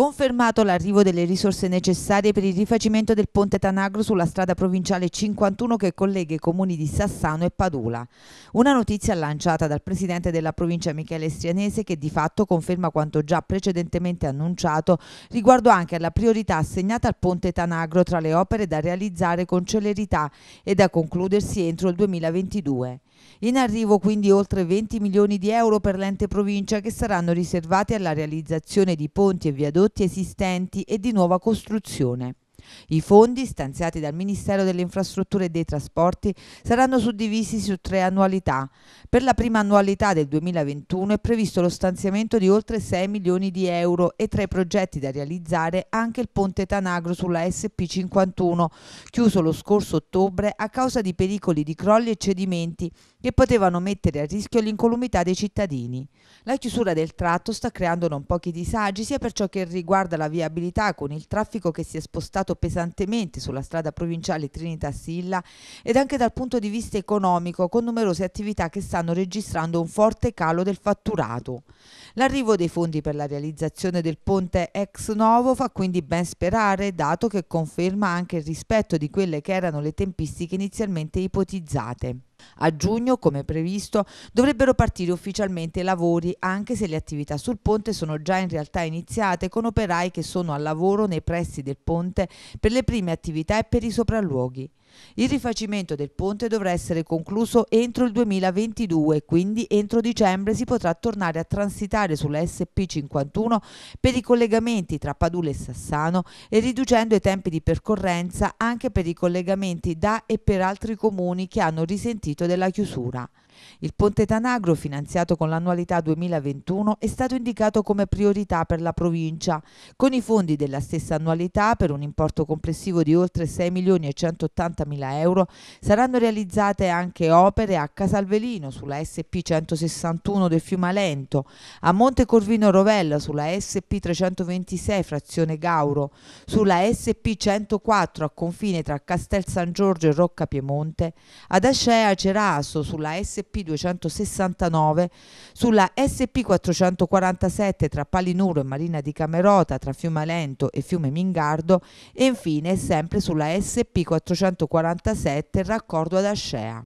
confermato l'arrivo delle risorse necessarie per il rifacimento del ponte Tanagro sulla strada provinciale 51 che collega i comuni di Sassano e Padula. Una notizia lanciata dal presidente della provincia Michele Strianese che di fatto conferma quanto già precedentemente annunciato riguardo anche alla priorità assegnata al ponte Tanagro tra le opere da realizzare con celerità e da concludersi entro il 2022. In arrivo quindi oltre 20 milioni di euro per l'ente provincia che saranno riservati alla realizzazione di ponti e viadotti esistenti e di nuova costruzione. I fondi stanziati dal Ministero delle Infrastrutture e dei Trasporti saranno suddivisi su tre annualità. Per la prima annualità del 2021 è previsto lo stanziamento di oltre 6 milioni di euro e tra i progetti da realizzare anche il ponte Tanagro sulla SP51, chiuso lo scorso ottobre a causa di pericoli di crolli e cedimenti che potevano mettere a rischio l'incolumità dei cittadini. La chiusura del tratto sta creando non pochi disagi sia per ciò che riguarda la viabilità con il traffico che si è spostato pesato pesantemente sulla strada provinciale Trinità Silla ed anche dal punto di vista economico con numerose attività che stanno registrando un forte calo del fatturato. L'arrivo dei fondi per la realizzazione del ponte ex novo fa quindi ben sperare dato che conferma anche il rispetto di quelle che erano le tempistiche inizialmente ipotizzate. A giugno, come previsto, dovrebbero partire ufficialmente i lavori, anche se le attività sul ponte sono già in realtà iniziate con operai che sono al lavoro nei pressi del ponte per le prime attività e per i sopralluoghi. Il rifacimento del ponte dovrà essere concluso entro il 2022, quindi entro dicembre si potrà tornare a transitare sulla SP51 per i collegamenti tra Padule e Sassano e riducendo i tempi di percorrenza anche per i collegamenti da e per altri comuni che hanno risentito della chiusura. Il ponte Tanagro, finanziato con l'annualità 2021, è stato indicato come priorità per la provincia. Con i fondi della stessa annualità, per un importo complessivo di oltre 6 milioni e 180 190.000 euro, saranno realizzate anche opere a Casalvelino sulla SP 161 del Fiumalento, a Monte Corvino Rovella sulla SP 326 frazione Gauro, sulla SP 104 a confine tra Castel San Giorgio e Rocca Piemonte, ad Ascea Ceraso sulla SP 269, sulla SP 447 tra Palinuro e Marina di Camerota, tra Fiumalento e Fiume Mingardo e infine sempre sulla SP 447 1947 il raccordo ad Ascea.